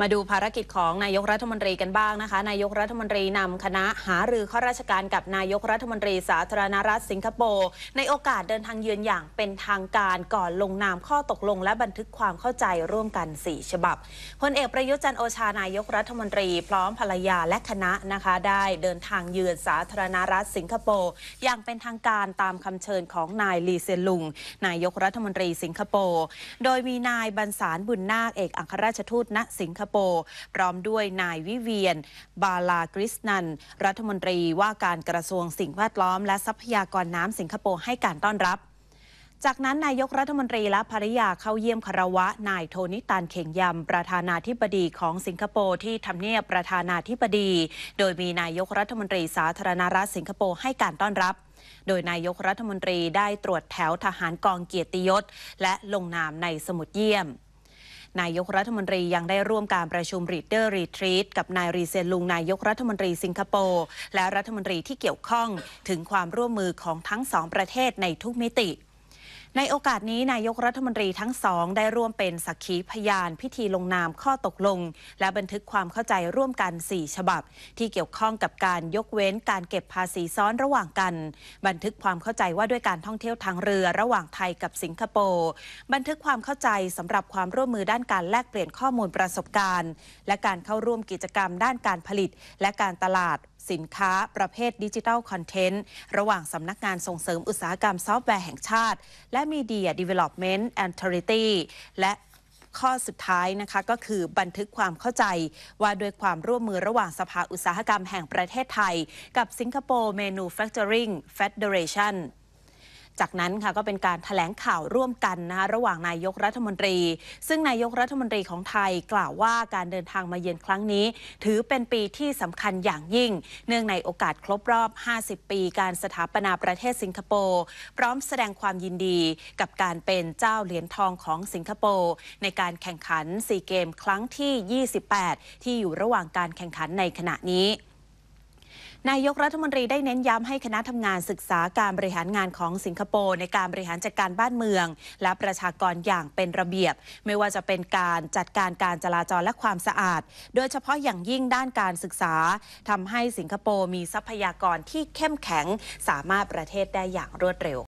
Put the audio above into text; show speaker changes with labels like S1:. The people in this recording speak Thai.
S1: มาดูภารกิจของนายกรัฐมนตรีกันบ้างนะคะ นายกรัฐมนตรีนำคณะหารือข้าราชการกับนายกรัฐมนตรี สาธารณรัฐสิงคโปร์ในโอกาสเดินทางเยือนอย่างเป็นทางการก่อนลงนามข้อตกลงและบันทึกความเข้าใจร่วมกัน 4 ฉบับพลเอกประยุทธ์จันโอชานายกรัฐมนตรีพร้อมภรรยาและคณะนะคะ ได้เดินทางเยือนสาธารณรัฐสิงคโปร์อย่างเป็นทางการตามคำเชิญของนายลีเซนลุง นายกรัฐมนตรีสิงคโปร์โดยมีนายบรรสารบุญนาคเอกอัครราชทูตณสิงคโปร์พร้อมด้วยนายวิเวียน บาลากริสนันรัฐมนตรีว่าการกระทรวงสิ่งแวดล้อม และทรัพยากรน้ำสิงคโปร์ให้การต้อนรับ จากนั้นนายกรัฐมนตรีและภริยาเข้าเยี่ยมคารวะนายโทนิตานเข่งยำประธานาธิบดีของสิงคโปร์ที่ทำเนียบประธานาธิบดี โดยมีนายกรัฐมนตรี สาธารณรัฐสิงคโปร์ให้การต้อนรับ โดยนายกรัฐมนตรีได้ตรวจแถวทหารกองเกียรติยศ และลงนามในสมุดเยี่ยมนายกรัฐมนตรียังได้ร่วมการประชุมรีดเดอร์รีทรีตกับนายรีเซนลุงนายกรัฐมนตรีสิงคโปร์และรัฐมนตรีที่เกี่ยวข้องถึงความร่วมมือของทั้งสองประเทศในทุกมิติในโอกาสนี้นายกรัฐมนตรีทั้งสองได้ร่วมเป็นสักขีพยานพิธีลงนามข้อตกลง และบันทึกความเข้าใจร่วมกัน 4 ฉบับ ที่เกี่ยวข้องกับการยกเว้นการเก็บภาษีซ้อนระหว่างกัน บันทึกความเข้าใจว่าด้วยการท่องเที่ยวทางเรือระหว่างไทยกับสิงคโปร์บันทึกความเข้าใจสำหรับความร่วมมือด้านการแลกเปลี่ยนข้อมูลประสบการณ์และการเข้าร่วมกิจกรรมด้านการผลิต และการตลาดสินค้าประเภทดิจิทัลคอนเทนต์ระหว่างสำนักงานส่งเสริมอุตสาหกรรมซอฟต์แวร์แห่งชาติ และ Media Development Authority และข้อสุดท้ายนะคะก็คือบันทึกความเข้าใจว่าด้วยความร่วมมือระหว่างสภาอุตสาหกรรมแห่งประเทศไทย กับสิงคโปร์เมนูแฟคเจอริงเฟดเดเรชั่นจากนั้นค่ะก็เป็นการถแถลงข่าวร่วมกันนะคะระหว่างนายกรัฐมนตรี ซึ่งนายกรัฐมนตรีของไทยกล่าวว่าการเดินทางมาเยือนครั้งนี้ ถือเป็นปีที่สำคัญอย่างยิ่ง เนื่องในโอกาสครบรอบ 50 ปีการสถาปนาประเทศสิงคโปร์ พร้อมแสดงความยินดีกับการเป็นเจ้าเหรียญทองของสิงคโปร์ในการแข่งขันซีเกมครั้งที่ 28 ที่อยู่ระหว่างการแข่งขันในขณะนี้นายกรัฐมนตรีได้เน้นย้ำให้คณะทำงานศึกษาการบริหารงานของสิงคโปร์ในการบริหารจัดการบ้านเมืองและประชากรอย่างเป็นระเบียบ ไม่ว่าจะเป็นการจัดการการจราจรและความสะอาด โดยเฉพาะอย่างยิ่งด้านการศึกษาทำให้สิงคโปร์มีทรัพยากรที่เข้มแข็งสามารถประเทศได้อย่างรวดเร็ว